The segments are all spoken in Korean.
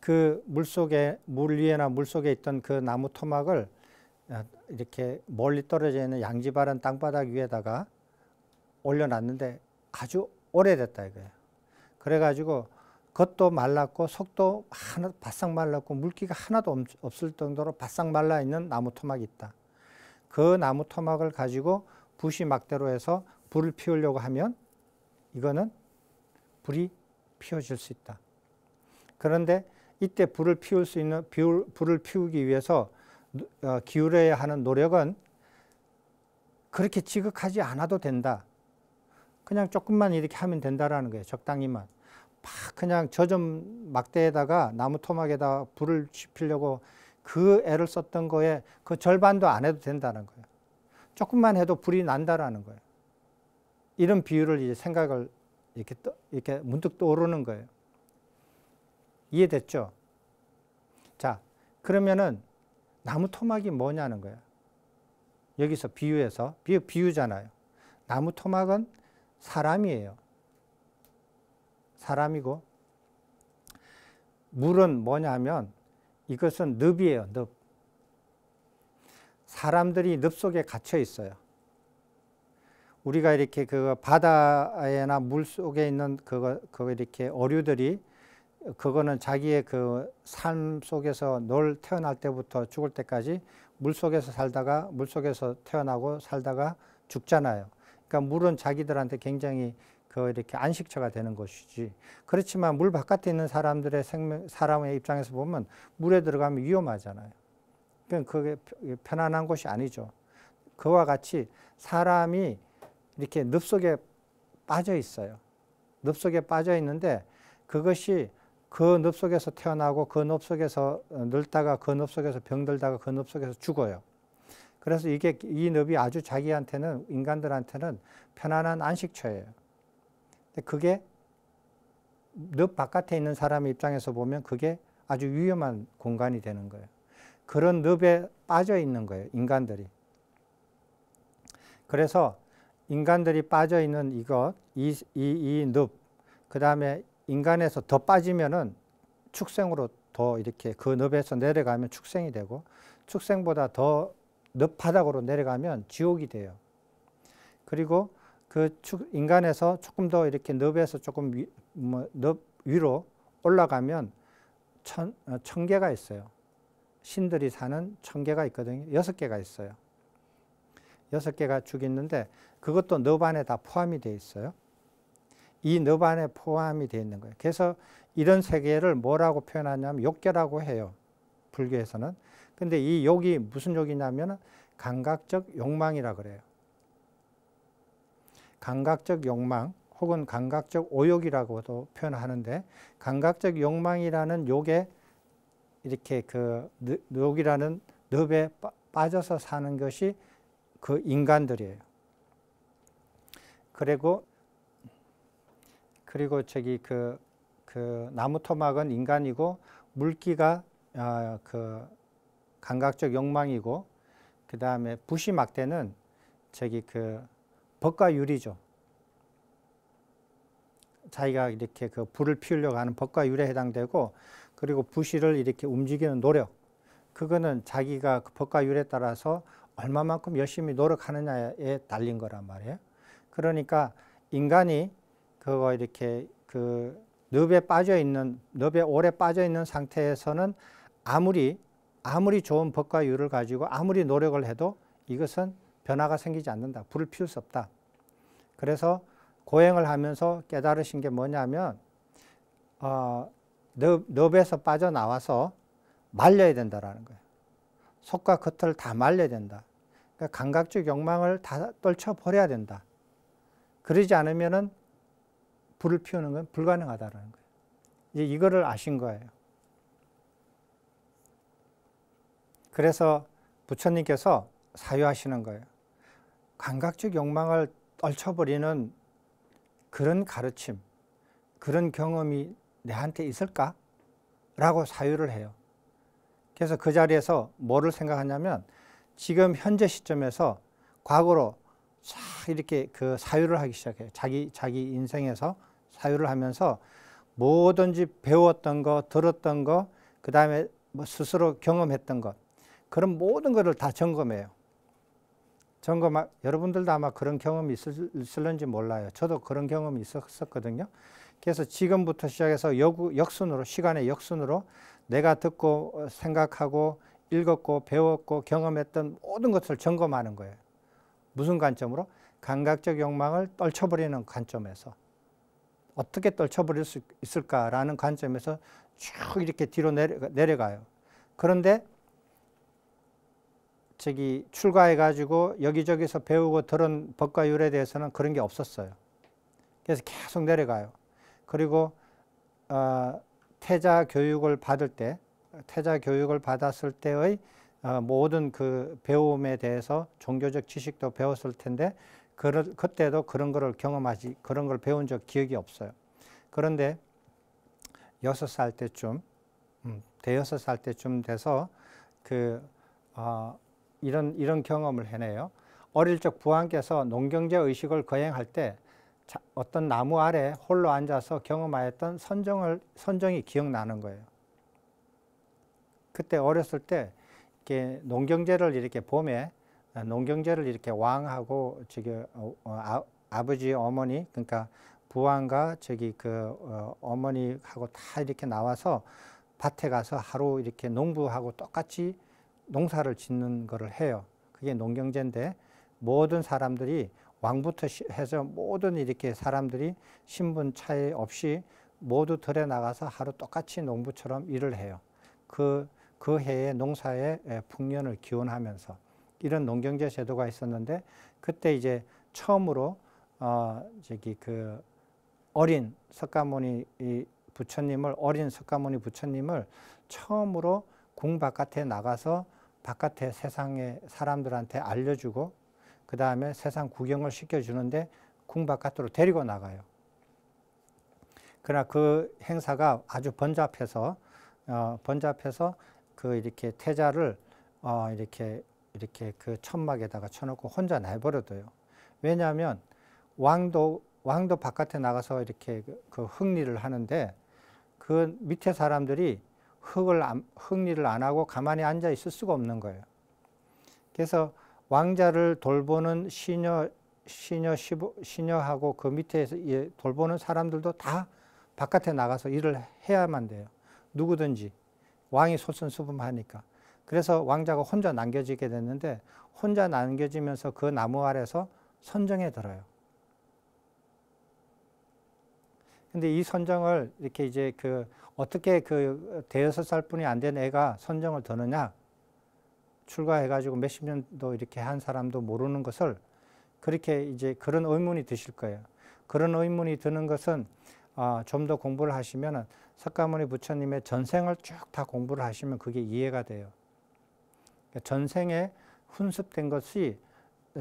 그 물속에 물 위에나 물속에 있던 그 나무 토막을 아, 이렇게 멀리 떨어져 있는 양지바른 땅바닥 위에다가 올려놨는데 아주 오래됐다 이거예요. 그래가지고 겉도 말랐고 속도 하나 바싹 말랐고 물기가 하나도 없을 정도로 바싹 말라 있는 나무 토막이 있다. 그 나무 토막을 가지고 붓이 막대로 해서 불을 피우려고 하면 이거는 불이 피워질 수 있다. 그런데 이때 불을 피울 수 있는 불을 피우기 위해서 어, 기울여야 하는 노력은 그렇게 지극하지 않아도 된다. 그냥 조금만 이렇게 하면 된다라는 거예요. 적당히만. 막 그냥 젖은 막대에다가 나무 토막에다 불을 지피려고 그 애를 썼던 거에 그 절반도 안 해도 된다는 거예요. 조금만 해도 불이 난다라는 거예요. 이런 비유를 이제 생각을 이렇게, 이렇게 문득 떠오르는 거예요. 이해됐죠? 자, 그러면은 나무 토막이 뭐냐는 거야. 여기서 비유해서 비유, 비유잖아요. 나무 토막은 사람이에요. 사람이고 물은 뭐냐면 이것은 늪이에요. 늪. 사람들이 늪 속에 갇혀 있어요. 우리가 이렇게 그 바다에나 물 속에 있는 그거, 그거 이렇게 어류들이 그거는 자기의 그 삶 속에서 놀 태어날 때부터 죽을 때까지 물 속에서 살다가 물 속에서 태어나고 살다가 죽잖아요. 그러니까 물은 자기들한테 굉장히 그 이렇게 안식처가 되는 것이지. 그렇지만 물 바깥에 있는 사람들의 생명, 사람의 입장에서 보면 물에 들어가면 위험하잖아요. 그게 편안한 곳이 아니죠. 그와 같이 사람이 이렇게 늪 속에 빠져 있어요. 늪 속에 빠져 있는데 그것이 그늪 속에서 태어나고 그 늪 속에서 늙다가 그 늪 속에서 병들다가 그 늪 속에서 죽어요. 그래서 이게 이 늪이 아주 자기한테는 인간들한테는 편안한 안식처예요. 근데 그게 늪 바깥에 있는 사람의 입장에서 보면 그게 아주 위험한 공간이 되는 거예요. 그런 늪에 빠져 있는 거예요, 인간들이. 그래서 인간들이 빠져 있는 이것, 이, 이, 이 늪, 그 다음에 인간에서 더 빠지면은 축생으로 더 이렇게 그너에서 내려가면 축생이 되고 축생보다 더 늪바닥으로 내려가면 지옥이 돼요. 그리고 그 인간에서 조금 더 이렇게 늪에서 조금 위, 뭐, 늪 위로 올라가면 천, 어, 천계가 있어요. 신들이 사는 천계가 있거든요. 여섯 개가 있어요. 여섯 개가 죽 있는데 그것도 늪 안에 다 포함이 되어 있어요. 이너반에 포함이 되어 있는 거예요. 그래서 이런 세계를 뭐라고 표현하냐면 욕계라고 해요. 불교에서는. 근데 이 욕이 무슨 욕이냐면 감각적 욕망이라 그래요. 감각적 욕망 혹은 감각적 오욕이라고도 표현하는데 감각적 욕망이라는 욕에 이렇게 그 욕이라는 늪에 빠져서 사는 것이 그 인간들이에요. 그리고 그리고 저기 그, 그 나무 토막은 인간이고 물기가 어, 그 감각적 욕망이고 그 다음에 부시 막대는 저기 그 법과 유리죠. 자기가 이렇게 그 불을 피우려고 하는 법과 유리에 해당되고 그리고 부시를 이렇게 움직이는 노력 그거는 자기가 그 법과 유리에 따라서 얼마만큼 열심히 노력하느냐에 달린 거란 말이에요. 그러니까 인간이 그거 이렇게 그 늪에 빠져 있는 늪에 오래 빠져 있는 상태에서는 아무리 아무리 좋은 법과 유를 가지고 아무리 노력을 해도 이것은 변화가 생기지 않는다. 불을 피울 수 없다. 그래서 고행을 하면서 깨달으신 게 뭐냐면 어, 늪, 늪에서 빠져나와서 말려야 된다라는 거예요. 속과 겉을 다 말려야 된다. 그러니까 감각적 욕망을 다 떨쳐버려야 된다. 그러지 않으면 은 불을 피우는 건 불가능하다는 거예요. 이제 이거를 아신 거예요. 그래서 부처님께서 사유하시는 거예요. 감각적 욕망을 떨쳐버리는 그런 가르침, 그런 경험이 내한테 있을까? 라고 사유를 해요. 그래서 그 자리에서 뭐를 생각하냐면 지금 현재 시점에서 과거로 싹 이렇게 그 사유를 하기 시작해요. 자기, 자기 인생에서 사유를 하면서 뭐든지 배웠던 거, 들었던 거, 그 다음에 뭐 스스로 경험했던 것 그런 모든 것을 다 점검해요. 점검 여러분들도 아마 그런 경험이 있을, 있지 몰라요. 저도 그런 경험이 있었거든요. 그래서 지금부터 시작해서 역순으로 시간의 역순으로 내가 듣고 어, 생각하고 읽었고 배웠고 경험했던 모든 것을 점검하는 거예요. 무슨 관점으로? 감각적 욕망을 떨쳐버리는 관점에서. 어떻게 떨쳐버릴 수 있을까라는 관점에서 쭉 이렇게 뒤로 내려가, 요 그런데 저기 출가해가지고 여기저기서 배우고 들은 법과 율에 대해서는 그런 게 없었어요. 그래서 계속 내려가요. 그리고 어, 태자 교육을 받을 때, 태자 교육을 받았을 때의 어, 모든 그 배움에 대해서 종교적 지식도 배웠을 텐데 그, 그때도 그런 거를 경험하지 그런 걸 배운 적 기억이 없어요. 그런데 6살 때쯤 음, 대여섯 살 때쯤 돼서 그 어, 이런 이런 경험을 해내요. 어릴 적 부왕께서 농경제 의식을 거행할 때 어떤 나무 아래 홀로 앉아서 경험하였던 선정을 선정이 기억나는 거예요. 그때 어렸을 때 이렇게 농경제를 이렇게 봄에 어, 농경제를 이렇게 왕하고 저기 어, 어, 아, 버지 어머니 그러니까 부왕과 저기 그 어, 머니하고다 이렇게 나와서 밭에 가서 하루 이렇게 농부하고 똑같이 농사를 짓는 거를 해요. 그게 농경제인데 모든 사람들이 왕부터 해서 모든 이렇게 사람들이 신분 차이 없이 모두 들에 나가서 하루 똑같이 농부처럼 일을 해요. 그, 그 해의 농사의 풍년을 기원하면서. 이런 농경제 제도가 있었는데 그때 이제 처음으로 어 저기 그 어린 석가모니 부처님을 어린 석가모니 부처님을 처음으로 궁 바깥에 나가서 바깥에 세상의 사람들한테 알려주고 그 다음에 세상 구경을 시켜주는데 궁 바깥으로 데리고 나가요. 그러나 그 행사가 아주 번잡해서 어, 번잡해서 그 이렇게 태자를 어, 이렇게 이렇게 그 천막에다가 쳐놓고 혼자 내버려둬요. 왜냐하면 왕도 왕도 바깥에 나가서 이렇게 그 흙리를 그 하는데 그 밑에 사람들이 흙을 흙리를 안 하고 가만히 앉아 있을 수가 없는 거예요. 그래서 왕자를 돌보는 시녀 시녀 시녀하고 그 밑에서 돌보는 사람들도 다 바깥에 나가서 일을 해야만 돼요. 누구든지 왕이 솔선수범하니까. 그래서 왕자가 혼자 남겨지게 됐는데 혼자 남겨지면서 그 나무 아래서 선정에 들어요. 근데 이 선정을 이렇게 이제 그 어떻게 그 대여섯 살 뿐이 안 된 애가 선정을 드느냐 출가해가지고 몇십 년도 이렇게 한 사람도 모르는 것을 그렇게 이제 그런 의문이 드실 거예요. 그런 의문이 드는 것은 어, 좀더 공부를 하시면은 석가모니 부처님의 전생을 쭉 다 공부를 하시면 그게 이해가 돼요. 그러니까 전생에 훈습된 것이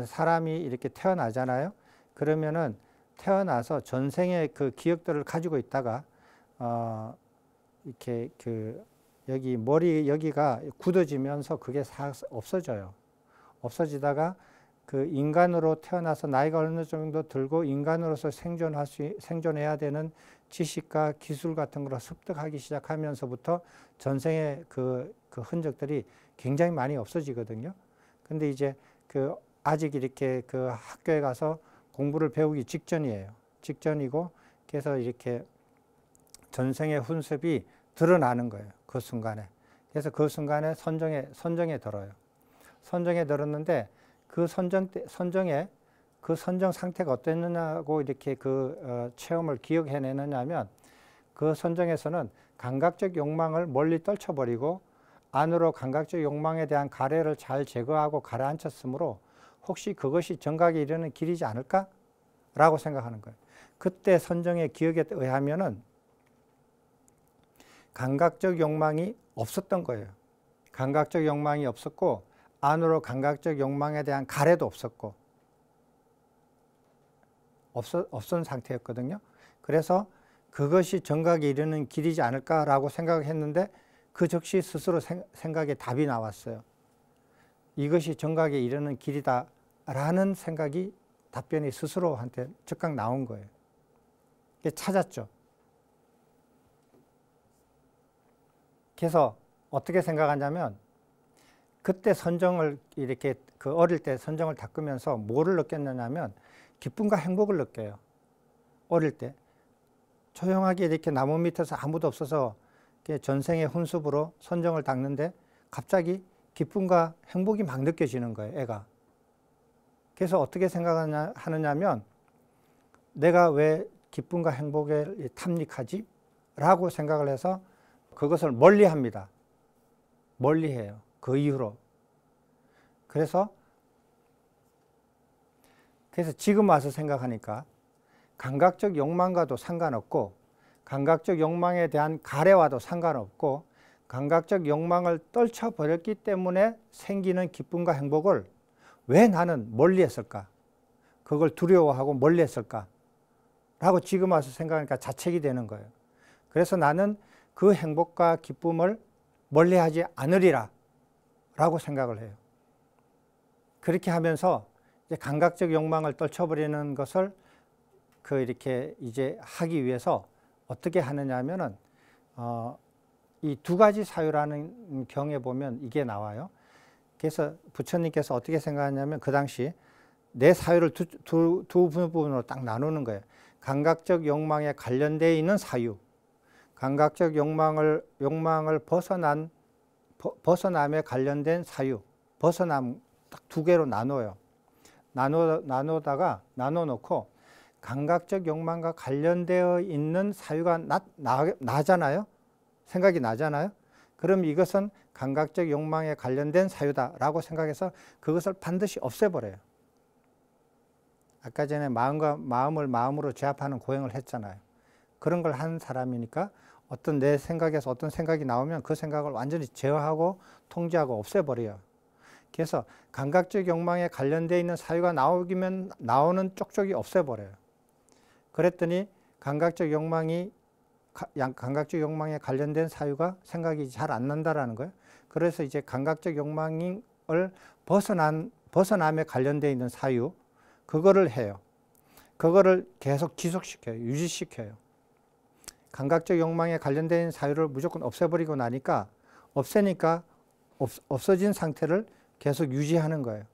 사람이 이렇게 태어나잖아요. 그러면은 태어나서 전생의 그 기억들을 가지고 있다가 어 이렇게 그 여기 머리 여기가 굳어지면서 그게 없어져요. 없어지다가 그 인간으로 태어나서 나이가 어느 정도 들고 인간으로서 생존할 수 생존해야 되는 지식과 기술 같은 걸 습득하기 시작하면서부터 전생의 그, 그 흔적들이 굉장히 많이 없어지거든요. 근데 이제 그 아직 이렇게 그 학교에 가서 공부를 배우기 직전이에요. 직전이고 그래서 이렇게 전생의 훈습이 드러나는 거예요. 그 순간에. 그래서 그 순간에 선정에 선정에 들어요. 선정에 들었는데 그 선정 때 선정에 그 선정 상태가 어땠느냐고 이렇게 그 어, 체험을 기억해내느냐면 그 선정에서는 감각적 욕망을 멀리 떨쳐버리고 안으로 감각적 욕망에 대한 가래를 잘 제거하고 가라앉혔으므로 혹시 그것이 정각에 이르는 길이지 않을까? 라고 생각하는 거예요. 그때 선정의 기억에 의하면 감각적 욕망이 없었던 거예요. 감각적 욕망이 없었고 안으로 감각적 욕망에 대한 가래도 없었고 없어, 없은 상태였거든요. 그래서 그것이 정각에 이르는 길이지 않을까라고 생각했는데 그 즉시 스스로 생각에 답이 나왔어요. 이것이 정각에 이르는 길이다라는 생각이 답변이 스스로한테 즉각 나온 거예요. 찾았죠. 그래서 어떻게 생각하냐면 그때 선정을 이렇게 그 어릴 때 선정을 닦으면서 뭐를 느꼈냐면 기쁨과 행복을 느껴요. 어릴 때 조용하게 이렇게 나무 밑에서 아무도 없어서 전생의 혼습으로 선정을 닦는데 갑자기 기쁨과 행복이 막 느껴지는 거예요, 애가. 그래서 어떻게 생각하느냐 하면 내가 왜 기쁨과 행복에 탐닉하지? 라고 생각을 해서 그것을 멀리 합니다. 멀리 해요. 그 이후로. 그래서 그래서 지금 와서 생각하니까 감각적 욕망과도 상관없고 감각적 욕망에 대한 가래와도 상관없고 감각적 욕망을 떨쳐버렸기 때문에 생기는 기쁨과 행복을 왜 나는 멀리했을까? 그걸 두려워하고 멀리했을까? 라고 지금 와서 생각하니까 자책이 되는 거예요. 그래서 나는 그 행복과 기쁨을 멀리하지 않으리라 라고 생각을 해요. 그렇게 하면서 이제 감각적 욕망을 떨쳐버리는 것을 그 이렇게 이제 하기 위해서 어떻게 하느냐면은 어, 이두 가지 사유라는 경에 보면 이게 나와요. 그래서 부처님께서 어떻게 생각하냐면 그 당시 내 사유를 두, 두, 두 부분으로 딱 나누는 거예요. 감각적 욕망에 관련되어 있는 사유, 감각적 욕망을 욕망을 벗어난 벗어남에 관련된 사유, 벗어남 딱 두 개로 나눠요. 나눠 나누다가 나눠 놓고 감각적 욕망과 관련되어 있는 사유가 나, 나, 나잖아요. 생각이 나잖아요. 그럼 이것은 감각적 욕망에 관련된 사유다라고 생각해서 그것을 반드시 없애버려요. 아까 전에 마음과 마음을 마음으로 제압하는 고행을 했잖아요. 그런 걸 한 사람이니까 어떤 내 생각에서 어떤 생각이 나오면 그 생각을 완전히 제어하고 통제하고 없애버려요. 그래서 감각적 욕망에 관련되어 있는 사유가 나오기면 나오는 쪽쪽이 없애버려요. 그랬더니 감각적 욕망이 감각적 욕망에 관련된 사유가 생각이 잘 안 난다라는 거예요. 그래서 이제 감각적 욕망을 벗어난 벗어남에 관련돼 있는 사유 그거를 해요. 그거를 계속 지속시켜요. 유지시켜요. 감각적 욕망에 관련된 사유를 무조건 없애버리고 나니까 없애니까 없, 없어진 상태를 계속 유지하는 거예요.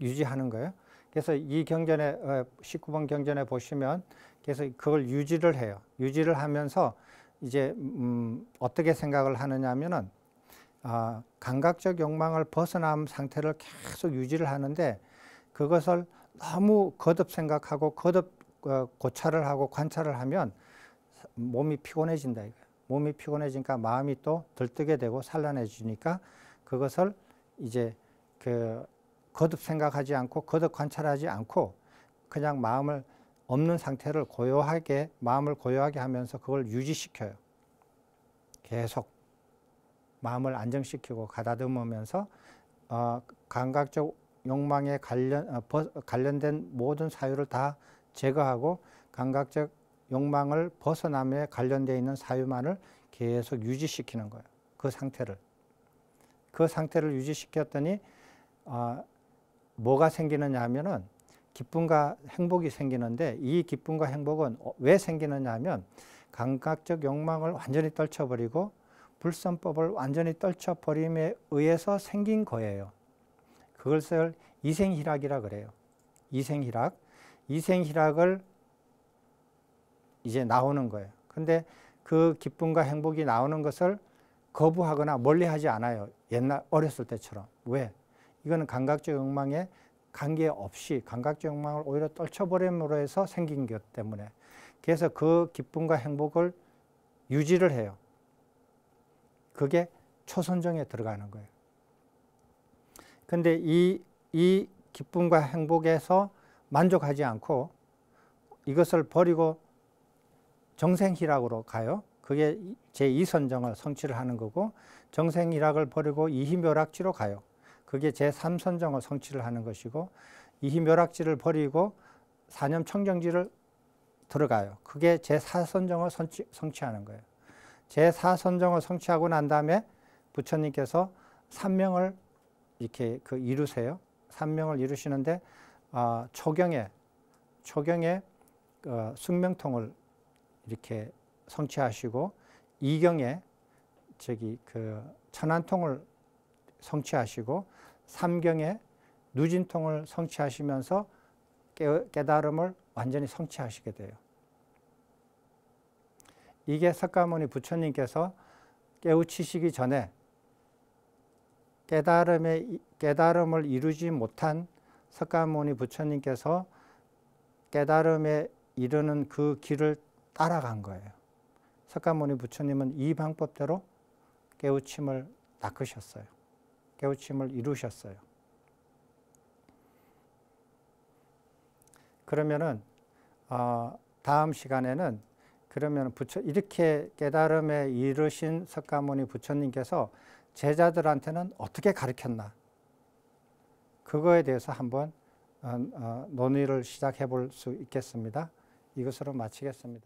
유지하는 거예요. 그래서 이 경전에 19번 어, 경전에 보시면 그래서 그걸 유지를 해요. 유지를 하면서 이제 음, 어떻게 생각을 하느냐면은 아, 감각적 욕망을 벗어남 상태를 계속 유지를 하는데 그것을 너무 거듭 생각하고 거듭 어, 고찰을 하고 관찰을 하면 몸이 피곤해진다 이거예요. 몸이 피곤해지니까 마음이 또 들뜨게 되고 산란해지니까 그것을 이제 그 거듭 생각하지 않고 거듭 관찰하지 않고 그냥 마음을 없는 상태를 고요하게 마음을 고요하게 하면서 그걸 유지시켜요. 계속 마음을 안정시키고 가다듬으면서 어, 감각적 욕망에 관련 어, 버, 관련된 모든 사유를 다 제거하고 감각적 욕망을 벗어남에 관련되어 있는 사유만을 계속 유지시키는 거예요. 그 상태를 그 상태를 유지시켰더니 어, 뭐가 생기느냐 하면은 기쁨과 행복이 생기는데 이 기쁨과 행복은 어, 왜 생기느냐 하면 감각적 욕망을 완전히 떨쳐버리고 불선법을 완전히 떨쳐버림에 의해서 생긴 거예요. 그것을 이생희락이라 그래요. 이생희락. 이생희락을 이제 나오는 거예요. 근데 그 기쁨과 행복이 나오는 것을 거부하거나 멀리 하지 않아요. 옛날 어렸을 때처럼. 왜? 이거는 감각적 욕망에 관계없이 감각적 욕망을 오히려 떨쳐버림으로 해서 생긴 것 때문에 그래서 그 기쁨과 행복을 유지를 해요. 그게 초선정에 들어가는 거예요. 근데 이, 이 기쁨과 행복에서 만족하지 않고 이것을 버리고 정생희락으로 가요. 그게 제2선정을 성취를 하는 거고 정생희락을 버리고 이희묘락지로 가요. 그게 제3선정을 성취를 하는 것이고 이희묘락지를 버리고 사념 청정지를 들어가요. 그게 제4선정을 성취, 성취하는 거예요. 제4선정을 성취하고 난 다음에 부처님께서 3명을 이렇게 그 이루세요. 3명을 이루시는데 어, 초경에 초경에 어, 숙명통을 이렇게 성취하시고 이경에 저기 그 천안통을 성취하시고 삼경의 누진통을 성취하시면서 깨달음을 완전히 성취하시게 돼요. 이게 석가모니 부처님께서 깨우치시기 전에 깨달음의, 깨달음을 이루지 못한 석가모니 부처님께서 깨달음에 이르는 그 길을 따라간 거예요. 석가모니 부처님은 이 방법대로 깨우침을 낚으셨어요. 깨우침을 이루셨어요. 그러면은 어, 다음 시간에는 그러면 부처 이렇게 깨달음에 이르신 석가모니 부처님께서 제자들한테는 어떻게 가르쳤나 그거에 대해서 한번 어, 어, 논의를 시작해 볼 수 있겠습니다. 이것으로 마치겠습니다.